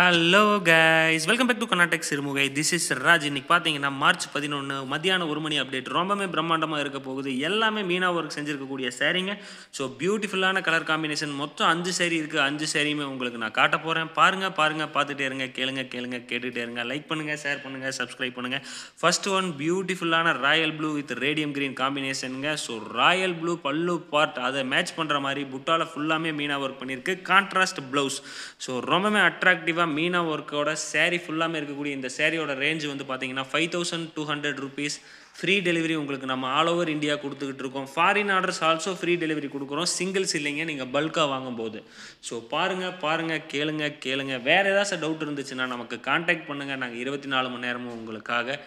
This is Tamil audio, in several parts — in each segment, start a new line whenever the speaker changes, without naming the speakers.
hello guys welcome back to Karnatak Sirumugai this is Raj இன்னைக்கு பார்த்தீங்கன்னா மார்ச் பதினொன்று மதியான ஒரு மணி அப்டேட் ரொம்பவே பிரம்மாண்டமாக இருக்க போகுது எல்லாமே மீனா ஒர்க் செஞ்சுருக்கக்கூடிய சேரீங்க ஸோ பியூட்டிஃபுல்லான கலர் காம்பினேஷன் மொத்தம் அஞ்சு சேரீ இருக்குது அஞ்சு சேரீயுமே உங்களுக்கு நான் காட்ட போகிறேன் பாருங்கள் பாருங்கள் பார்த்துட்டே இருங்க கேளுங்க கேளுங்க கேட்டுகிட்டே இருங்க லைக் பண்ணுங்கள் ஷேர் பண்ணுங்கள் சப்ஸ்கிரைப் பண்ணுங்கள் ஃபர்ஸ்ட் ஒன் பியூட்டிஃபுல்லான royal blue with radium green காம்பினேஷனுங்க so royal blue pallu part அதை மேட்ச் பண்ணுற மாதிரி புட்டால ஃபுல்லாமே மீனா ஒர்க் பண்ணியிருக்கு கான்ட்ராஸ்ட் ப்ளவுஸ் ஸோ ரொம்பவே அட்ராக்டிவாக மீனா ஒர்க்கோட சேரீ ஃபுல்லாமே இருக்கக்கூடிய இந்த சேரீயோட ரேஞ்ச் வந்து பார்த்தீங்கன்னா five thousand two hundred rupees free delivery உங்களுக்கு நம்ம ஆல் ஓவர் இந்தியா கொடுத்துக்கிட்டு இருக்கோம் foreign orders also free delivery கொடுக்குறோம் சிங்கிள்ஸ் இல்லைங்க நீங்கள் பல்காக வாங்கும்போது ஸோ பாருங்கள் பாருங்கள் கேளுங்க கேளுங்க வேறு ஏதாச்சும் டவுட் இருந்துச்சுன்னா நமக்கு காண்டாக்ட் பண்ணுங்கள் நாங்கள் இருபத்தி நாலு மணி நேரமும் உங்களுக்காக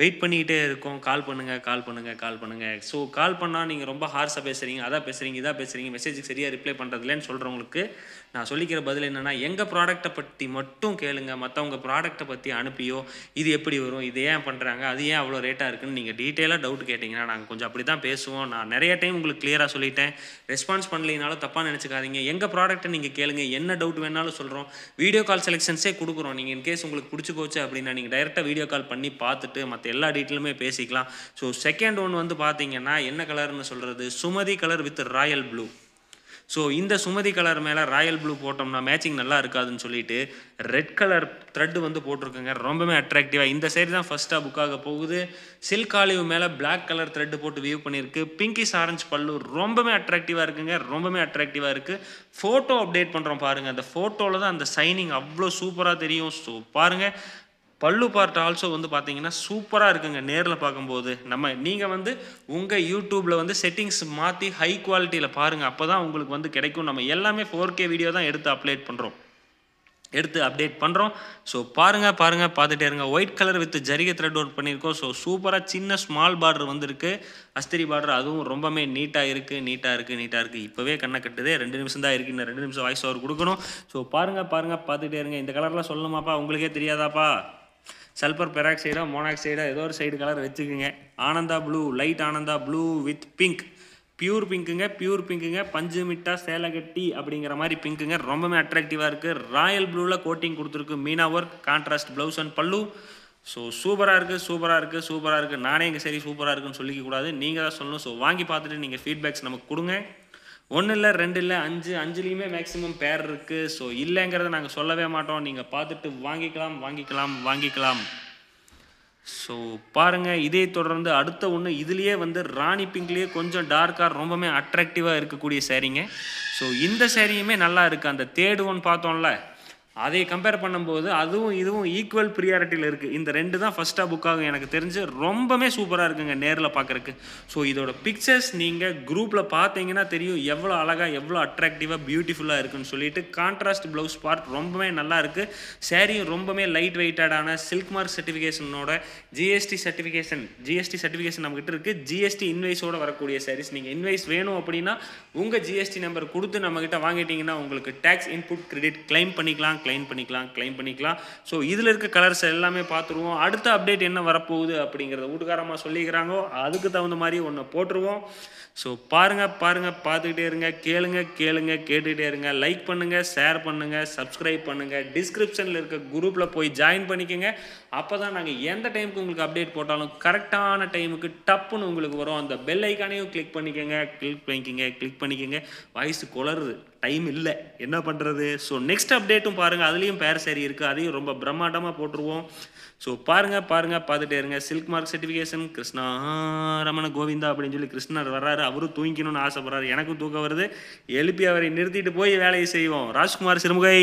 வெயிட் பண்ணிக்கிட்டே இருக்கோம் கால் பண்ணுங்கள் கால் பண்ணுங்கள் கால் பண்ணுங்கள் ஸோ கால் பண்ணால் நீங்கள் ரொம்ப ஹார்ஸாக பேசுகிறீங்க அதான் பேசுகிறீங்க இதாக பேசுகிறீங்க மெசேஜுக்கு சரியாக ரிப்ளை பண்ணுறதுலன்னு சொல்கிறவங்களுக்கு நான் சொல்லிக்கிற பதில் என்னென்னா எங்கள் ப்ராடக்ட்டை பற்றி மட்டும் கேளுங்க மற்றவங்க ப்ராடக்ட்டை பற்றி அனுப்பியோ இது எப்படி வரும் இது ஏன் பண்ணுறாங்க அது ஏன் அவ்வளோ ரேட்டாக இருக்குன்னு நீங்கள் டீட்டெயிலாக டவுட் கேட்டிங்கன்னா நாங்கள் கொஞ்சம் அப்படி தான் பேசுவோம் நான் நிறைய டைம் உங்களுக்கு கிளியராக சொல்லிட்டேன் ரெஸ்பான்ஸ் பண்ணலைனாலும் தப்பாக நினச்சிக்காதீங்க எங்கள் ப்ராடக்ட்டை நீங்கள் கேளுங்க என்ன டவுட் வேணாலும் சொல்கிறோம் வீடியோ கால் செலெக்ஷன்ஸே கொடுக்குறோம் நீங்கள் இன்கேஸ் உங்களுக்கு பிடிச்சி போச்சு அப்படின்னா நீங்கள் டைரெக்டாக வீடியோ கால் பண்ணி பார்த்துட்டு மற்ற எல்லா டீட்டெயிலுமே பேசிக்கலாம் ஸோ செகண்ட் ஒன் வந்து பார்த்தீங்கன்னா என்ன கலர்னு சொல்கிறது Sumathi colour with royal blue so இந்த சுமதி கலர் மேலே ராயல் ப்ளூ போட்டோம்னா மேட்சிங் நல்லா இருக்காதுன்னு சொல்லிட்டு ரெட் கலர் த்ரெட் வந்து போட்டிருக்கோங்க ரொம்பவே அட்ராக்டிவாக இந்த சைடு தான் ஃபஸ்ட்டாக புக் ஆக போகுது சில்க் ஆலிவ் மேலே பிளாக் கலர் த்ரெட் போட்டு வியூ பண்ணியிருக்கு பிங்கிஸ் ஆரஞ்சு பல்லு ரொம்பவே அட்ராக்டிவாக இருக்குங்க ரொம்பவே அட்ராக்டிவாக இருக்குது ஃபோட்டோ அப்டேட் பண்ணுறோம் பாருங்கள் அந்த ஃபோட்டோவில் தான் அந்த சைனிங் அவ்வளோ சூப்பராக தெரியும் ஸோ பாருங்கள் பல்லு பார்ட் ஆல்சோ வந்து பார்த்தீங்கன்னா சூப்பராக இருக்குங்க நேரில் பார்க்கும்போது நம்ம நீங்கள் வந்து உங்கள் யூடியூப்பில் வந்து செட்டிங்ஸ் மாற்றி ஹை குவாலிட்டியில் பாருங்கள் அப்போ தான் உங்களுக்கு வந்து கிடைக்கும் நம்ம எல்லாமே ஃபோர் கே வீடியோ தான் எடுத்து அப்டேட் பண்ணுறோம் எடுத்து அப்டேட் பண்ணுறோம் ஸோ பாருங்கள் பாருங்கள் பார்த்துட்டே இருங்க ஒயிட் கலர் வித் ஜரிகை த்ரெட் ஒர்க் பண்ணியிருக்கோம் ஸோ சூப்பராக சின்ன ஸ்மால் பார்டர் வந்துருக்கு அஸ்திரி பார்டர் அதுவும் ரொம்பவே நீட்டாக இருக்குது நீட்டாக இருக்குது நீட்டாக இருக்குது இப்போவே கண்ணை கட்டுதே ரெண்டு நிமிஷம் தான் இருக்குது இன்னும் ரெண்டு நிமிஷம் வாய்ஸ் ஓவர் கொடுக்கணும் ஸோ பாருங்கள் பாருங்கள் பார்த்துட்டே இருங்க இந்த கலர்லாம் சொல்லணுமாப்பா உங்களுக்கே தெரியாதாப்பா சல்பர் பெராக்சைடாக மோனாக்சைடாக ஏதோ ஒரு சைடு கலர் வச்சுக்கோங்க Ananda blue light Ananda blue with pink pure பிங்க்குங்க பியூர் பிங்க்குங்க பஞ்சு மிட்டா சேலை கட்டி அப்படிங்கிற மாதிரி பிங்க்குங்க ரொம்பவே அட்ராக்டிவாக இருக்குது ராயல் ப்ளூவில் கோட்டிங் கொடுத்துருக்கு meena work contrast blouse and pallu so சூப்பராக இருக்குது சூப்பராக இருக்குது சூப்பராக இருக்குது நானே இங்கே சரி சூப்பராக இருக்குன்னு சொல்லிக்க கூடாது நீங்கள் தான் சொல்லணும் ஸோ வாங்கி பார்த்துட்டு நீங்கள் ஃபீட்பேக்ஸ் நமக்கு கொடுங்க ஒன்றும் இல்லை ரெண்டு இல்லை அஞ்சு அஞ்சுலேயுமே மேக்ஸிமம் பேர் இருக்குது ஸோ இல்லைங்கிறத நாங்கள் சொல்லவே மாட்டோம் நீங்கள் பார்த்துட்டு வாங்கிக்கலாம் வாங்கிக்கலாம் வாங்கிக்கலாம் ஸோ பாருங்கள் இதை தொடர்ந்து அடுத்த ஒன்று இதுலேயே வந்து ராணி பிங்க்லேயே கொஞ்சம் டார்க்காக ரொம்பவுமே அட்ராக்டிவாக இருக்கக்கூடிய சேரீங்க ஸோ இந்த சேரீயுமே நல்லா இருக்குது அந்த தேடு ஒன்று பார்த்தோம்ல அதை கம்பேர் பண்ணும்போது அதுவும் இதுவும் ஈக்குவல் ப்ரியாரிட்டியில் இருக்குது இந்த ரெண்டு தான் ஃபஸ்ட்டாக புக் எனக்கு தெரிஞ்சு ரொம்பவே சூப்பராக இருக்குங்க நேரில் பார்க்குறக்கு ஸோ இதோட பிக்சர்ஸ் நீங்கள் குரூப்பில் பார்த்தீங்கன்னா தெரியும் எவ்வளோ அழகாக எவ்வளோ அட்ராக்டிவாக பியூட்டிஃபுல்லாக இருக்குன்னு சொல்லிட்டு கான்ட்ராஸ்ட் ப்ளவுஸ் பார்ட் ரொம்பவே நல்லா இருக்குது சேரீயும் ரொம்பவே லைட் வெயிட்டடான சில்க் மார்க் சர்டிஃபிகேஷனோட ஜிஎஸ்டி சர்டிஃபிகேஷன் ஜிஎஸ்டி சர்டிஃபிகேஷன் நம்மகிட்ட இருக்குது ஜிஎஸ்டி இன்வைஸோடு வரக்கூடிய சாரீஸ் நீங்கள் இன்வைஸ் வேணும் அப்படின்னா உங்கள் ஜிஎஸ்டி நம்பர் கொடுத்து நம்மகிட்ட வாங்கிட்டீங்கன்னா உங்களுக்கு டேக்ஸ் இன்புட் கிரெடிட் கிளைம் பண்ணிக்கலாம் கிளைம் பண்ணிக்கலாம் கிளைம் பண்ணிக்கலாம் ஸோ இதில் இருக்க கலர்ஸ் எல்லாமே பார்த்துருவோம் அடுத்த அப்டேட் என்ன வரப்போகுது அப்படிங்கிறத வீட்டுக்காரமாக சொல்லிக்கிறாங்கோ அதுக்கு தகுந்த மாதிரி ஒன்று போட்டுருவோம் ஸோ பாருங்கள் பாருங்கள் பார்த்துக்கிட்டே இருங்க கேளுங்க கேளுங்க கேட்டுக்கிட்டே இருங்க லைக் பண்ணுங்கள் ஷேர் பண்ணுங்கள் சப்ஸ்கிரைப் பண்ணுங்கள் டிஸ்கிரிப்ஷனில் இருக்க குரூப்பில் போய் ஜாயின் பண்ணிக்கோங்க அப்போ தான் நாங்கள் எந்த டைமுக்கு உங்களுக்கு அப்டேட் போட்டாலும் கரெக்டான டைமுக்கு டப்புன்னு உங்களுக்கு வரும் அந்த பெல் ஐக்கானையும் கிளிக் பண்ணிக்கோங்க கிளிக் பண்ணிக்கோங்க கிளிக் பண்ணிக்கோங்க வாய்ஸ் குளருது டைம் இல்லை என்ன பண்ணுறது ஸோ நெக்ஸ்ட் அப்டேட்டும் பாருங்கள் அதுலேயும் பேர் சரி இருக்குது அதையும் ரொம்ப பிரம்மாண்டமாக போட்டுருவோம் ஸோ பாருங்கள் பாருங்கள் பார்த்துட்டே இருங்க silk mark certification Krishna Ramana Govinda அப்படின்னு சொல்லி கிருஷ்ணர் வர்றாரு அவரும் தூங்கிக்கணும்னு ஆசைப்படுறாரு எனக்கும் தூக்கம் வருது எழுப்பி அவரை நிறுத்திட்டு போய் வேலையை செய்வோம் ராஜ்குமார் சிறுமுகை